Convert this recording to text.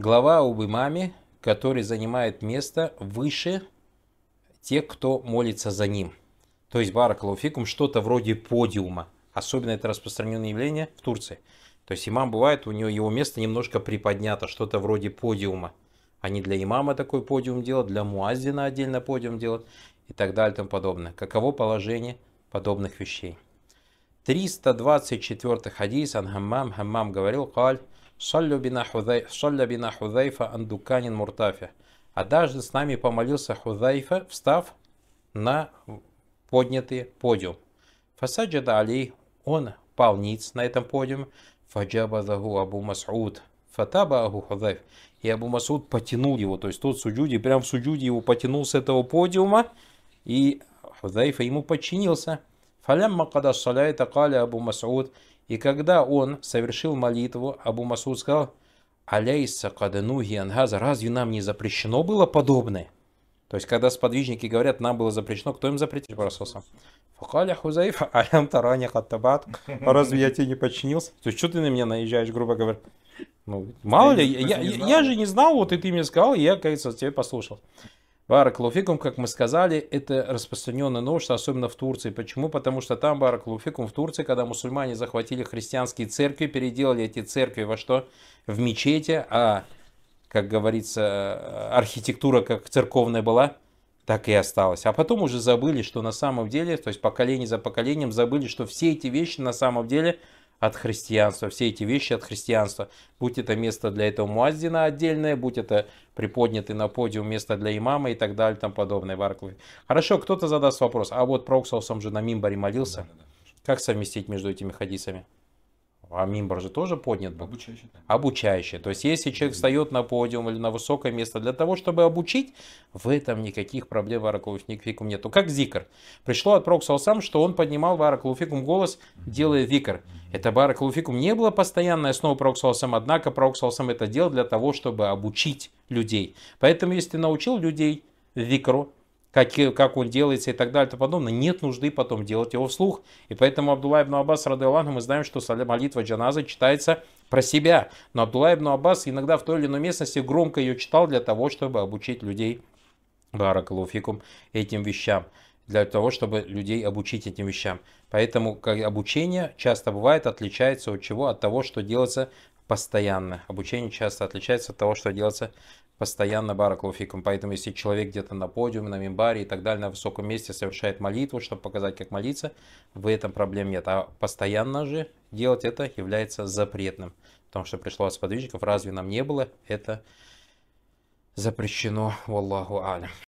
глава об имаме, который занимает место выше тех, кто молится за ним. То есть баракалуфикум что-то вроде подиума. Особенно это распространенное явление в Турции. То есть имам бывает, у него его место немножко приподнято, что-то вроде подиума. Они а для имама такой подиум делают, для муаздина отдельно подиум делают и так далее и тому подобное. Каково положение подобных вещей? 324 хадис Ан Хаммам, Хаммам говорил, «Каль «Шалля бина Худайфа андуканин муртафи». даже с нами помолился Худайфа, встав на поднятый подиум. Фасаджада Али, он пал ниц на этом подиуме. Фаджаба загу Абу Мас'уд. Фатаба Агу Худайф. И Абу Мас'уд потянул его, то есть тот суджуди, прям в суджуди его потянул с этого подиума. И Худайфа ему подчинился. Фалямма када саляйта каля Абу Мас'уд. И когда он совершил молитву, Абу Масуд сказал, «Аляйса кадануги ангаза, разве нам не запрещено было подобное?» То есть, когда сподвижники говорят, нам было запрещено, кто им запретил Расулсам? Факаля Хузаифа, алям тарани хаттабат, разве я тебе не подчинился? То есть, что ты на меня наезжаешь, грубо говоря? Ну, мало я ли, я, я, я же не знал, вот и ты мне сказал, и я, кажется, тебе послушал. Бараклауфикум, как мы сказали, это распространенное новшество, особенно в Турции. Почему? Потому что там бараклауфикум в Турции, когда мусульмане захватили христианские церкви, переделали эти церкви во что? В мечети, а, как говорится, архитектура как церковная была, так и осталась. А потом уже забыли, что на самом деле, то есть поколение за поколением забыли, что все эти вещи на самом деле – от христианства, все эти вещи от христианства. Будь это место для этого муаздина отдельное, будь это приподнятый на подиум место для имама и так далее, там тому подобное. Барклы. Хорошо, кто-то задаст вопрос, а вот Проксалсом же на Мимбаре молился. Как совместить между этими хадисами? А мимбр же тоже поднят был. Обучающий. Обучающий. То есть, если человек встает на подиум или на высокое место для того, чтобы обучить, в этом никаких проблем в Араклуфикум нету. Как зикр. Пришло от Проксал сам, что он поднимал в Араклуфикум голос, делая зикр. Это Бараклуфикум не было постоянной основой сам, однако сам это делал для того, чтобы обучить людей. Поэтому, если ты научил людей викру, как, как он делается и так далее и тому подобное, нет нужды потом делать его вслух. И поэтому Абдулла ибн Аббас, рады мы знаем, что молитва джаназа читается про себя. Но Абдулла ибн Аббас иногда в той или иной местности громко ее читал для того, чтобы обучить людей, баракалуфикум, этим вещам для того, чтобы людей обучить этим вещам. Поэтому как обучение часто бывает отличается от чего? От того, что делается постоянно. Обучение часто отличается от того, что делается постоянно баракулуфиком. Поэтому если человек где-то на подиуме, на мимбаре и так далее, на высоком месте совершает молитву, чтобы показать, как молиться, в этом проблем нет. А постоянно же делать это является запретным. Потому что пришло от сподвижников, разве нам не было это запрещено? Валлаху алям.